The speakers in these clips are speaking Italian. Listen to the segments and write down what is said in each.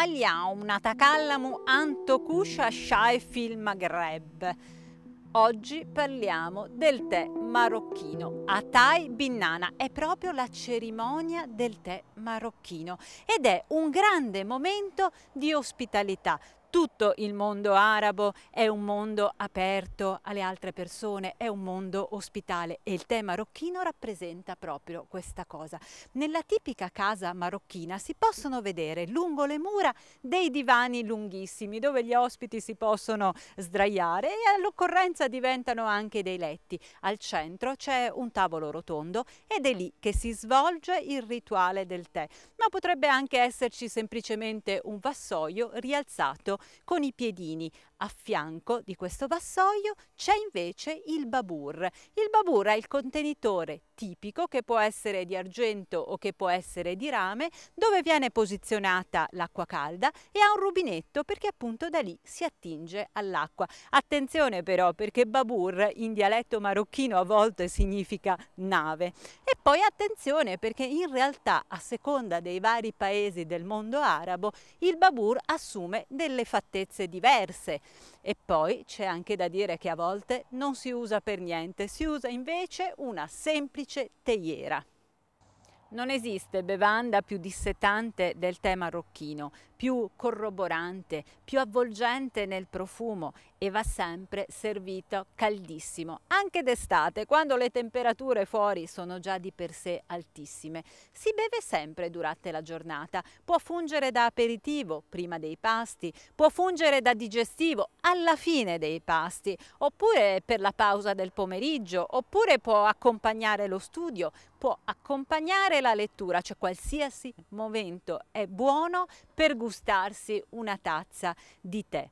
Abbiamo una takallamo antokusha shai fil Maghreb. Oggi parliamo del tè marocchino. Atai Binnana è proprio la cerimonia del tè marocchino ed è un grande momento di ospitalità tutto il mondo arabo è un mondo aperto alle altre persone, è un mondo ospitale e il tè marocchino rappresenta proprio questa cosa. Nella tipica casa marocchina si possono vedere lungo le mura dei divani lunghissimi dove gli ospiti si possono sdraiare e all'occorrenza diventano anche dei letti. Al centro c'è un tavolo rotondo ed è lì che si svolge il rituale del tè, ma potrebbe anche esserci semplicemente un vassoio rialzato con i piedini a fianco di questo vassoio c'è invece il babur. Il babur è il contenitore tipico che può essere di argento o che può essere di rame dove viene posizionata l'acqua calda e ha un rubinetto perché appunto da lì si attinge all'acqua. Attenzione però perché babur in dialetto marocchino a volte significa nave e poi attenzione perché in realtà a seconda dei vari paesi del mondo arabo il babur assume delle fattezze diverse. E poi c'è anche da dire che a volte non si usa per niente, si usa invece una semplice teiera. Non esiste bevanda più dissetante del tè marocchino, più corroborante, più avvolgente nel profumo e va sempre servito caldissimo, anche d'estate, quando le temperature fuori sono già di per sé altissime. Si beve sempre durante la giornata, può fungere da aperitivo prima dei pasti, può fungere da digestivo alla fine dei pasti, oppure per la pausa del pomeriggio, oppure può accompagnare lo studio, può accompagnare la lettura, cioè qualsiasi momento è buono per gustarsi una tazza di tè.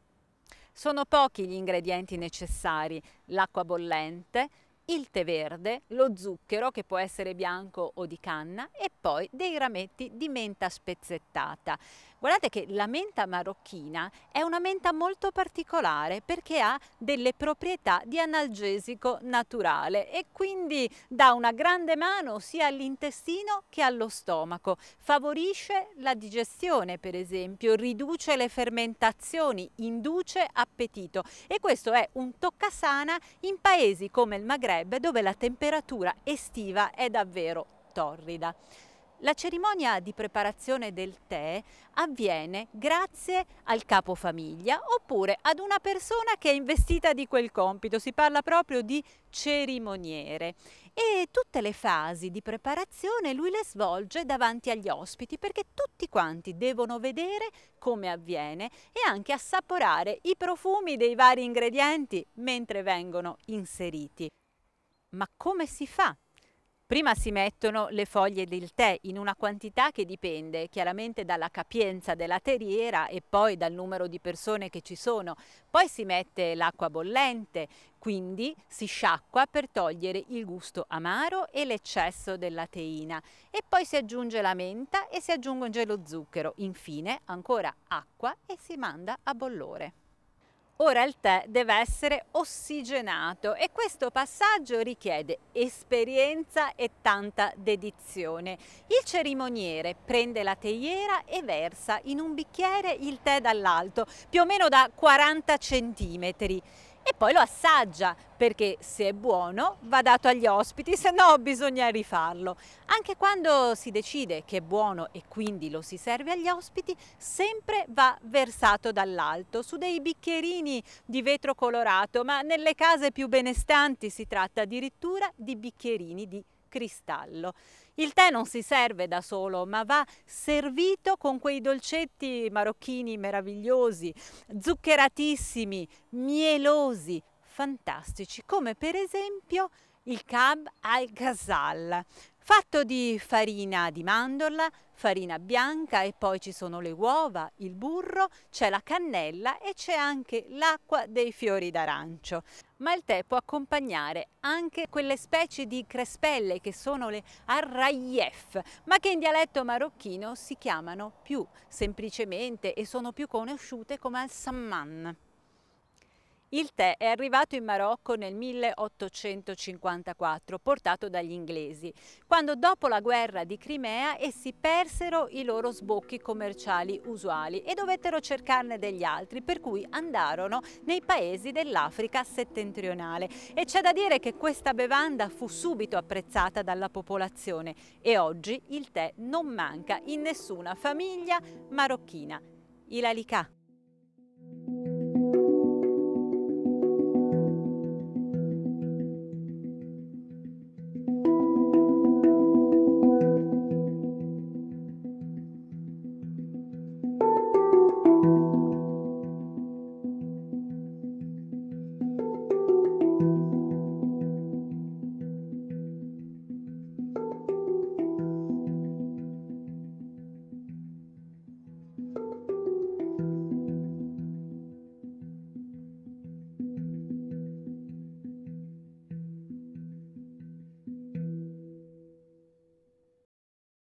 Sono pochi gli ingredienti necessari, l'acqua bollente, il tè verde, lo zucchero che può essere bianco o di canna e poi dei rametti di menta spezzettata. Guardate che la menta marocchina è una menta molto particolare perché ha delle proprietà di analgesico naturale e quindi dà una grande mano sia all'intestino che allo stomaco. Favorisce la digestione, per esempio, riduce le fermentazioni, induce appetito e questo è un toccasana in paesi come il Maghreb dove la temperatura estiva è davvero torrida. La cerimonia di preparazione del tè avviene grazie al capofamiglia oppure ad una persona che è investita di quel compito, si parla proprio di cerimoniere e tutte le fasi di preparazione lui le svolge davanti agli ospiti perché tutti quanti devono vedere come avviene e anche assaporare i profumi dei vari ingredienti mentre vengono inseriti. Ma come si fa Prima si mettono le foglie del tè in una quantità che dipende chiaramente dalla capienza della terriera e poi dal numero di persone che ci sono. Poi si mette l'acqua bollente, quindi si sciacqua per togliere il gusto amaro e l'eccesso della teina. E poi si aggiunge la menta e si aggiunge lo zucchero. Infine ancora acqua e si manda a bollore. Ora il tè deve essere ossigenato e questo passaggio richiede esperienza e tanta dedizione. Il cerimoniere prende la teiera e versa in un bicchiere il tè dall'alto, più o meno da 40 centimetri e poi lo assaggia perché se è buono va dato agli ospiti, se no bisogna rifarlo. Anche quando si decide che è buono e quindi lo si serve agli ospiti, sempre va versato dall'alto, su dei bicchierini di vetro colorato, ma nelle case più benestanti si tratta addirittura di bicchierini di cristallo. Il tè non si serve da solo, ma va servito con quei dolcetti marocchini meravigliosi, zuccheratissimi, mielosi, fantastici, come per esempio il cab al ghazal fatto di farina di mandorla, farina bianca e poi ci sono le uova, il burro, c'è la cannella e c'è anche l'acqua dei fiori d'arancio. Ma il tè può accompagnare anche quelle specie di crespelle che sono le arrayef, ma che in dialetto marocchino si chiamano più semplicemente e sono più conosciute come al samman. Il tè è arrivato in Marocco nel 1854, portato dagli inglesi, quando dopo la guerra di Crimea essi persero i loro sbocchi commerciali usuali e dovettero cercarne degli altri, per cui andarono nei paesi dell'Africa settentrionale. E c'è da dire che questa bevanda fu subito apprezzata dalla popolazione e oggi il tè non manca in nessuna famiglia marocchina. Ilalicà.